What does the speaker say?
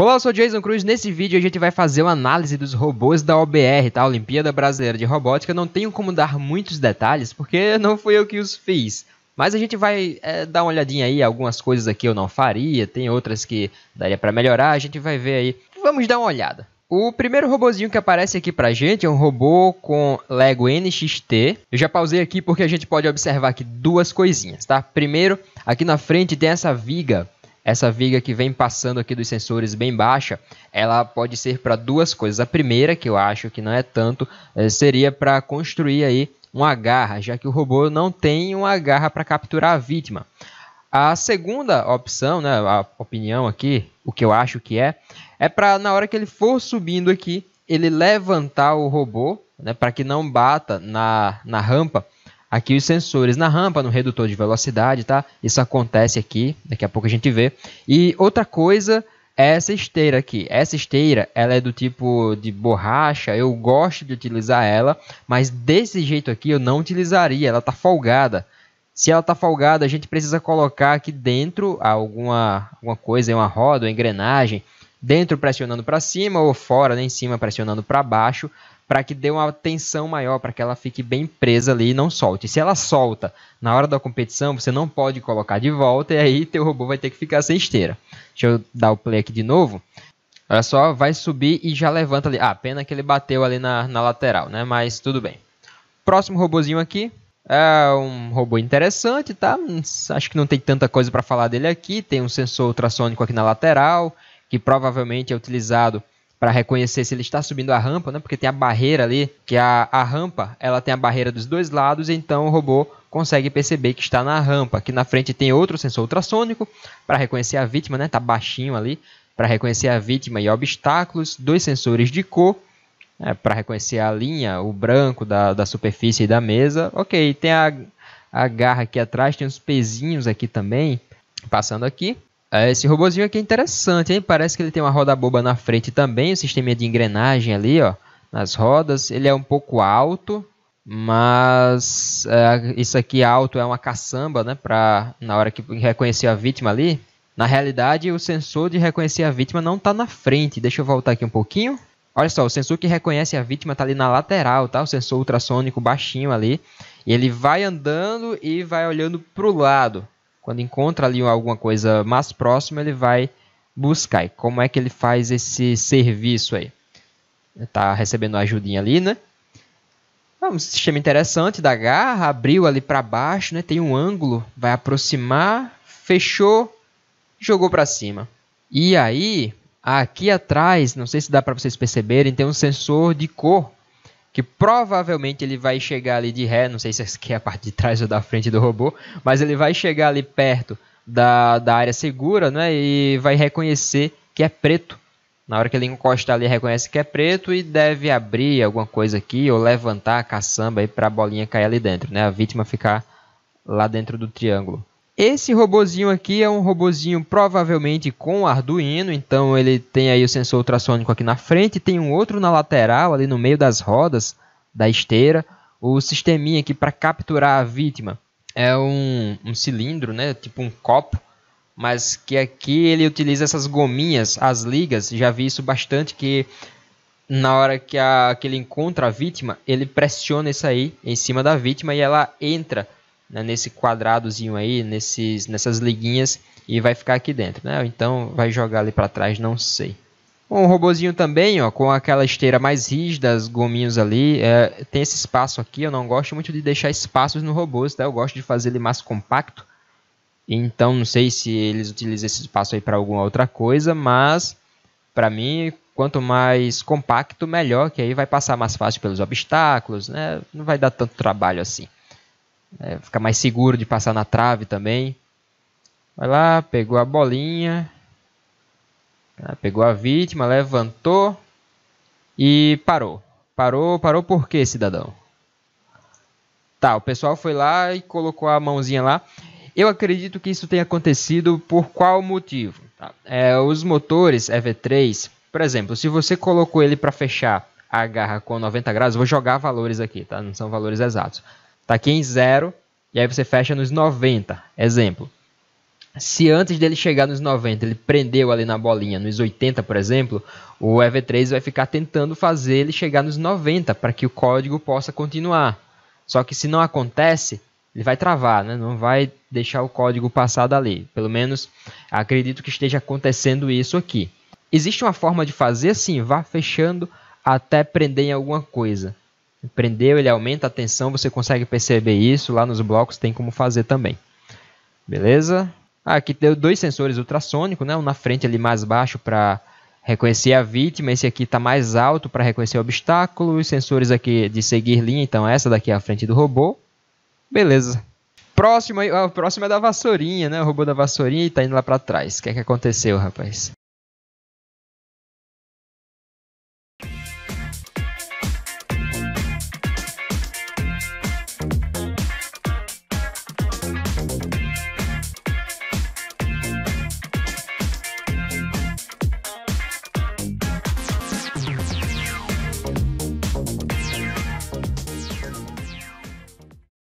Olá, eu sou Jason Cruz. Nesse vídeo a gente vai fazer uma análise dos robôs da OBR, tá? Olimpíada Brasileira de Robótica. Não tenho como dar muitos detalhes porque não fui eu que os fiz. Mas a gente vai é, dar uma olhadinha aí, algumas coisas aqui eu não faria, tem outras que daria para melhorar, a gente vai ver aí. Vamos dar uma olhada. O primeiro robôzinho que aparece aqui pra gente é um robô com Lego NXT. Eu já pausei aqui porque a gente pode observar aqui duas coisinhas, tá? Primeiro, aqui na frente tem essa viga essa viga que vem passando aqui dos sensores bem baixa, ela pode ser para duas coisas. A primeira, que eu acho que não é tanto, eh, seria para construir aí uma garra, já que o robô não tem uma garra para capturar a vítima. A segunda opção, né, a opinião aqui, o que eu acho que é, é para na hora que ele for subindo aqui, ele levantar o robô, né, para que não bata na, na rampa Aqui os sensores na rampa, no redutor de velocidade, tá? Isso acontece aqui, daqui a pouco a gente vê. E outra coisa é essa esteira aqui. Essa esteira, ela é do tipo de borracha, eu gosto de utilizar ela, mas desse jeito aqui eu não utilizaria, ela tá folgada. Se ela tá folgada, a gente precisa colocar aqui dentro alguma, alguma coisa, uma roda, uma engrenagem, dentro pressionando para cima ou fora, né, em cima pressionando para baixo, para que dê uma tensão maior, para que ela fique bem presa ali e não solte. se ela solta na hora da competição, você não pode colocar de volta e aí teu robô vai ter que ficar sem esteira. Deixa eu dar o play aqui de novo. Olha só, vai subir e já levanta ali. Ah, pena que ele bateu ali na, na lateral, né? Mas tudo bem. Próximo robozinho aqui, é um robô interessante, tá? Acho que não tem tanta coisa para falar dele aqui. Tem um sensor ultrassônico aqui na lateral, que provavelmente é utilizado para reconhecer se ele está subindo a rampa, né? Porque tem a barreira ali, que a, a rampa, ela tem a barreira dos dois lados, então o robô consegue perceber que está na rampa. Aqui na frente tem outro sensor ultrassônico para reconhecer a vítima, né? Tá baixinho ali para reconhecer a vítima e obstáculos, dois sensores de cor né? para reconhecer a linha, o branco da, da superfície e da mesa. Ok, tem a, a garra aqui atrás, tem uns pezinhos aqui também, passando aqui. É, esse robozinho aqui é interessante, hein? Parece que ele tem uma roda boba na frente também, o um sistema de engrenagem ali, ó, nas rodas. Ele é um pouco alto, mas é, isso aqui alto é uma caçamba, né? Pra, na hora que reconhecer a vítima ali. Na realidade, o sensor de reconhecer a vítima não está na frente. Deixa eu voltar aqui um pouquinho. Olha só, o sensor que reconhece a vítima está ali na lateral, tá? O sensor ultrassônico baixinho ali. E ele vai andando e vai olhando para o lado. Quando encontra ali alguma coisa mais próxima, ele vai buscar. E como é que ele faz esse serviço aí? Está recebendo uma ajudinha ali, né? É um sistema interessante da garra, abriu ali para baixo, né? Tem um ângulo, vai aproximar, fechou, jogou para cima. E aí, aqui atrás, não sei se dá para vocês perceberem, tem um sensor de cor que provavelmente ele vai chegar ali de ré, não sei se é, é a parte de trás ou da frente do robô, mas ele vai chegar ali perto da, da área segura, né, e vai reconhecer que é preto. Na hora que ele encosta ali, reconhece que é preto e deve abrir alguma coisa aqui ou levantar a caçamba para a bolinha cair ali dentro, né? A vítima ficar lá dentro do triângulo. Esse robozinho aqui é um robozinho provavelmente com Arduino, então ele tem aí o sensor ultrassônico aqui na frente, tem um outro na lateral, ali no meio das rodas da esteira. O sisteminha aqui para capturar a vítima é um, um cilindro, né, tipo um copo, mas que aqui ele utiliza essas gominhas, as ligas, já vi isso bastante, que na hora que, a, que ele encontra a vítima, ele pressiona isso aí em cima da vítima e ela entra né, nesse quadradozinho aí, nesses, nessas liguinhas e vai ficar aqui dentro, né? Então vai jogar ali para trás, não sei. um o robozinho também, ó, com aquela esteira mais rígida, os gominhos ali, é, tem esse espaço aqui, eu não gosto muito de deixar espaços no robôs, tá? Eu gosto de fazer ele mais compacto, então não sei se eles utilizam esse espaço aí para alguma outra coisa, mas para mim, quanto mais compacto, melhor, que aí vai passar mais fácil pelos obstáculos, né? Não vai dar tanto trabalho assim. É, fica mais seguro de passar na trave também. Vai lá, pegou a bolinha. Ah, pegou a vítima, levantou e parou. Parou, parou por quê, cidadão? Tá, o pessoal foi lá e colocou a mãozinha lá. Eu acredito que isso tenha acontecido por qual motivo? Tá? É, os motores EV3, por exemplo, se você colocou ele para fechar a garra com 90 graus, vou jogar valores aqui, tá? Não são valores exatos está aqui em 0, e aí você fecha nos 90, exemplo. Se antes dele chegar nos 90, ele prendeu ali na bolinha, nos 80, por exemplo, o EV3 vai ficar tentando fazer ele chegar nos 90 para que o código possa continuar. Só que se não acontece, ele vai travar, né? não vai deixar o código passar dali. Pelo menos acredito que esteja acontecendo isso aqui. Existe uma forma de fazer assim, vá fechando até prender em alguma coisa prendeu, ele aumenta a tensão, você consegue perceber isso lá nos blocos, tem como fazer também. Beleza? Ah, aqui tem dois sensores ultrassônicos, né? um na frente ali mais baixo para reconhecer a vítima, esse aqui está mais alto para reconhecer o obstáculo, os sensores aqui de seguir linha, então essa daqui é a frente do robô. Beleza. Próximo, o próximo é da vassourinha, né? O robô da vassourinha está indo lá para trás. O que é que aconteceu, rapaz?